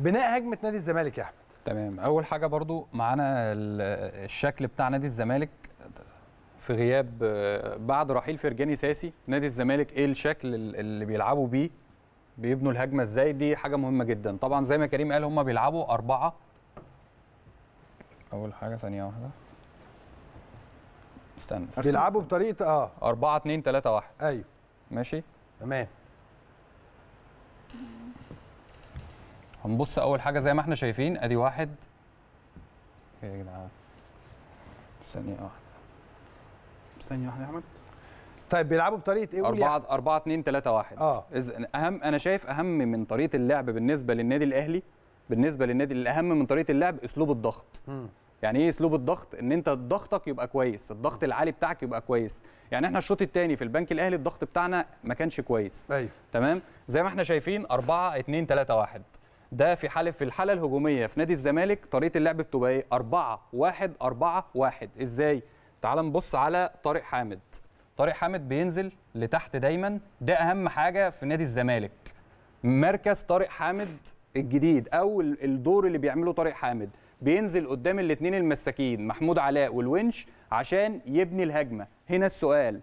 بناء هجمه نادي الزمالك يا احمد تمام اول حاجه برضو معانا الشكل بتاع نادي الزمالك في غياب آه، بعد رحيل فرجاني ساسي نادي الزمالك ايه الشكل اللي بيلعبوا بيه بيبنوا الهجمه ازاي دي حاجه مهمه جدا طبعا زي ما كريم قال هم بيلعبوا أربعة اول حاجه ثانيه واحده استنى بيلعبوا بطريقه اه 4 2 3 1 ايوه ماشي تمام هنبص اول حاجه زي ما احنا شايفين ادي واحد يا جدعان ثانيه واحده ثانيه واحده يا احمد طيب بيلعبوا بطريقه ايه 4 4 2 3 1 اه اهم انا شايف اهم من طريقه اللعب بالنسبه للنادي الاهلي بالنسبه للنادي الاهم من طريقه اللعب اسلوب الضغط م. يعني ايه اسلوب الضغط ان انت ضغطك يبقى كويس الضغط العالي بتاعك يبقى كويس يعني احنا الشوط الثاني في البنك الاهلي الضغط بتاعنا ما كانش كويس أيوه. تمام زي ما احنا شايفين 4 2 3 1 ده في حاله في الحاله الهجوميه في نادي الزمالك طريقه اللعب بتبقى ايه 4 1 4 1 ازاي تعال نبص على طارق حامد طارق حامد بينزل لتحت دايما ده اهم حاجه في نادي الزمالك مركز طارق حامد الجديد او الدور اللي بيعمله طارق حامد بينزل قدام الاثنين المساكين محمود علاء والونش عشان يبني الهجمه هنا السؤال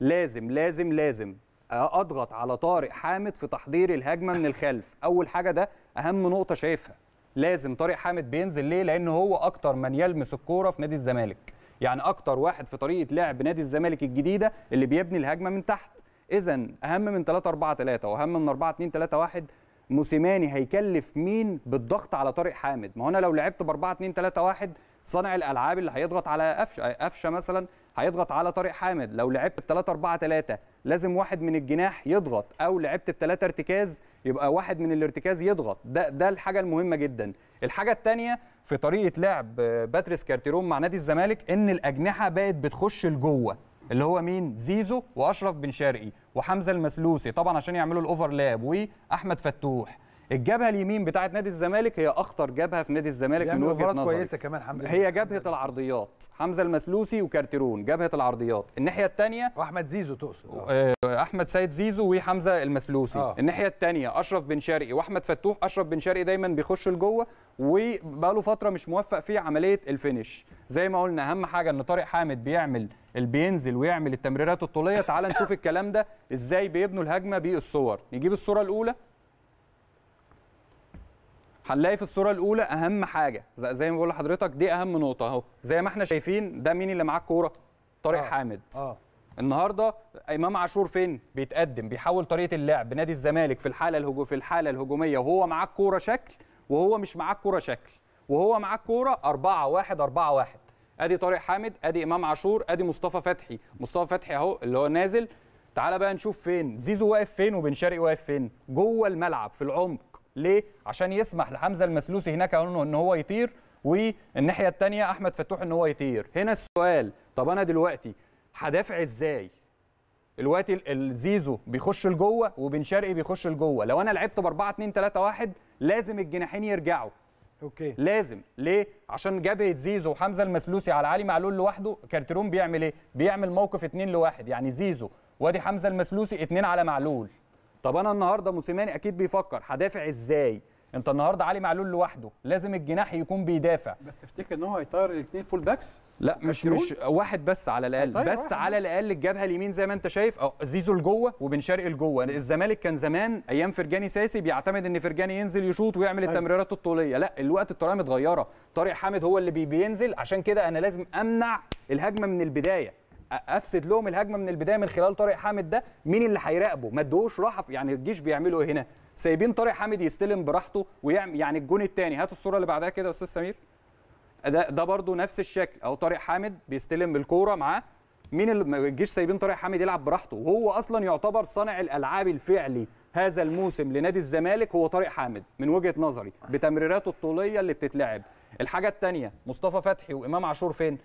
لازم لازم لازم اضغط على طارق حامد في تحضير الهجمه من الخلف اول حاجه ده اهم نقطه شايفها لازم طارق حامد بينزل ليه لان هو اكتر من يلمس الكوره في نادي الزمالك يعني اكتر واحد في طريقه لعب نادي الزمالك الجديده اللي بيبني الهجمه من تحت اذا اهم من 3 4 3 واهم من 4 2 3 1 موسيماني هيكلف مين بالضغط على طارق حامد ما هو انا لو لعبت ب 4 2 3 1 صانع الالعاب اللي هيضغط على قفشه قفشه مثلا هيضغط على طارق حامد لو لعبت ب 3 4 3 لازم واحد من الجناح يضغط او لعبت ب 3 ارتكاز يبقى واحد من الارتكاز يضغط ده ده الحاجه المهمه جدا الحاجه الثانيه في طريقه لعب باتريس كارتيرون مع نادي الزمالك ان الاجنحه بقت بتخش لجوه اللي هو مين زيزو واشرف بن شرقي وحمزه المسلوسي طبعا عشان يعملوا الاوفرلاب واحمد فتوح الجبهه اليمين بتاعه نادي الزمالك هي اخطر جبهه في نادي الزمالك من وجهه نظري كويسه كمان حمزه هي جبهه العرضيات حمزه المسلوسي وكارتيرون جبهه العرضيات الناحيه الثانيه واحمد زيزو تقصد آه. آه، احمد سيد زيزو وحمزه المسلوسي أوه. الناحيه الثانيه اشرف بن شرقي واحمد فتوح اشرف بن شرقي دايما بيخش لجوه وبقاله فتره مش موفق في عمليه الفينش زي ما قلنا اهم حاجه ان طارق حامد بيعمل اللي بينزل ويعمل التمريرات الطوليه تعال نشوف الكلام ده ازاي بيبنوا الهجمه بالصور نجيب الصوره الاولى هنلاقي في الصوره الاولى اهم حاجه زي ما بقول لحضرتك دي اهم نقطه اهو زي ما احنا شايفين ده مين اللي معاه الكوره طارق آه. حامد آه. النهارده امام عاشور فين بيتقدم بيحول طريقه اللعب نادي الزمالك في الحاله الهجو في الحاله الهجوميه وهو معاه الكوره شكل وهو مش معاه الكوره شكل وهو معاه الكوره 4 1 4 1 ادي طارق حامد ادي امام عاشور ادي مصطفى فتحي مصطفى فتحي اهو اللي هو نازل تعالى بقى نشوف فين زيزو واقف فين وبن شرقي واقف فين جوه الملعب في العمق ليه؟ عشان يسمح لحمزه المسلوسي هناك ان هو يطير والناحيه الثانيه احمد فتوح ان هو يطير هنا السؤال طب انا دلوقتي هدافع ازاي دلوقتي الزيزو بيخش لجوه وبن شرقي بيخش لجوه لو انا لعبت ب 4 2 3 1 لازم الجناحين يرجعوا اوكي لازم ليه عشان جبهه زيزو وحمزه المسلوسي على علي معلول لوحده كارتيرون بيعمل ايه بيعمل موقف 2 لواحد يعني زيزو وادي حمزه المسلوسي 2 على معلول طب انا النهارده موسيماني اكيد بيفكر هدافع ازاي انت النهارده علي معلول لوحده لازم الجناح يكون بيدافع بس تفتكر ان هو هيطير الاثنين فول باكس لا مش مش واحد بس على الاقل طيب بس على الاقل الجبهه اليمين زي ما انت شايف اه زيزو لجوه وبن شرقي لجوه يعني الزمالك كان زمان ايام فرجاني ساسي بيعتمد ان فرجاني ينزل يشوط ويعمل أيوه. التمريرات الطوليه لا الوقت الطريقه متغيره طارق حامد هو اللي بينزل عشان كده انا لازم امنع الهجمه من البدايه افسد لهم الهجمه من البدايه من خلال طارق حامد ده مين اللي هيراقبه ما ادوش راحه يعني الجيش بيعملوا ايه هنا سايبين طارق حامد يستلم براحته ويعمل يعني الجون الثاني هاتوا الصوره اللي بعدها كده يا استاذ سمير ده ده برضه نفس الشكل اهو طارق حامد بيستلم الكوره معاه مين اللي الجيش سايبين طارق حامد يلعب براحته وهو اصلا يعتبر صانع الالعاب الفعلي هذا الموسم لنادي الزمالك هو طارق حامد من وجهه نظري بتمريراته الطوليه اللي بتتلعب الحاجه الثانيه مصطفى فتحي وامام عاشور فين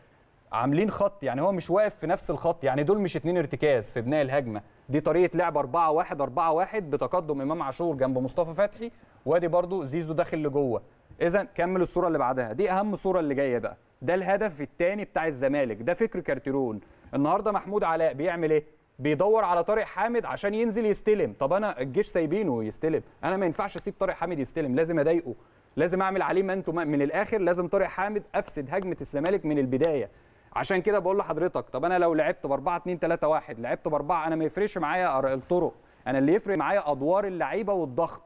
عاملين خط يعني هو مش واقف في نفس الخط يعني دول مش اتنين ارتكاز في بناء الهجمه دي طريقه لعب 4 1 4 1 بتقدم امام عاشور جنب مصطفى فتحي وادي برده زيزو داخل لجوه اذا كمل الصوره اللي بعدها دي اهم صوره اللي جايه بقى ده الهدف الثاني بتاع الزمالك ده فكر كارتيرون النهارده محمود علاء بيعمل ايه بيدور على طارق حامد عشان ينزل يستلم طب انا الجيش سايبينه يستلم انا ما ينفعش اسيب طارق حامد يستلم لازم اضايقه لازم اعمل عليه ما من الاخر لازم طارق حامد افسد هجمه الزمالك من البدايه عشان كده بقول لحضرتك طب انا لو لعبت ب 4 2 3 1 لعبت ب 4 انا ما يفرقش معايا الطرق انا اللي يفرق معايا ادوار اللعيبه والضغط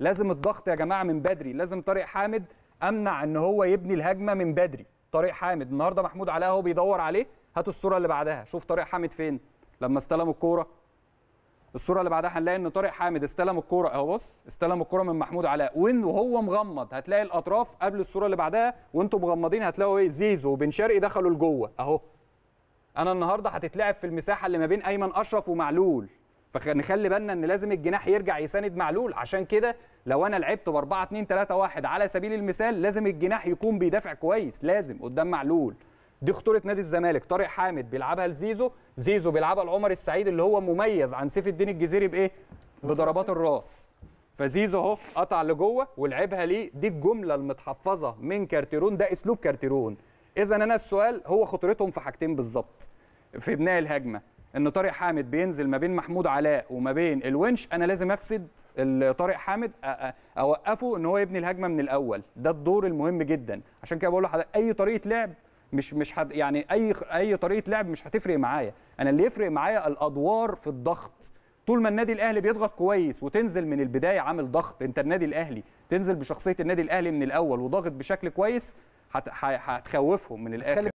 لازم الضغط يا جماعه من بدري لازم طارق حامد امنع ان هو يبني الهجمه من بدري طارق حامد النهارده محمود علاء هو بيدور عليه هات الصوره اللي بعدها شوف طارق حامد فين لما استلم الكوره الصوره اللي بعدها هنلاقي ان طارق حامد استلم الكوره اهو بص استلم الكوره من محمود علاء وان وهو مغمض هتلاقي الاطراف قبل الصوره اللي بعدها وانتم مغمضين هتلاقوا ايه زيزو وبن شرقي دخلوا لجوه اهو انا النهارده هتتلعب في المساحه اللي ما بين ايمن اشرف ومعلول فنخلي بالنا ان لازم الجناح يرجع يساند معلول عشان كده لو انا لعبت ب 4 2 3 1 على سبيل المثال لازم الجناح يكون بيدافع كويس لازم قدام معلول دي خطوره نادي الزمالك طارق حامد بيلعبها لزيزو زيزو بيلعبها لعمر السعيد اللي هو مميز عن سيف الدين الجزيري بايه بضربات الراس فزيزو اهو قطع لجوه ولعبها ليه دي الجمله المتحفظه من كارتيرون ده اسلوب كارتيرون اذا انا السؤال هو خطورتهم في حاجتين بالظبط في بناء الهجمه ان طارق حامد بينزل ما بين محمود علاء وما بين الونش انا لازم افسد طارق حامد اوقفه ان هو يبني الهجمه من الاول ده الدور المهم جدا عشان كده بقول لحضرتك اي طريقه لعب مش مش حد يعني اي اي طريقه لعب مش هتفرق معايا انا اللي يفرق معايا الادوار في الضغط طول ما النادي الاهلي بيضغط كويس وتنزل من البدايه عامل ضغط انت النادي الاهلي تنزل بشخصيه النادي الاهلي من الاول وضاغط بشكل كويس هتخوفهم من الاخر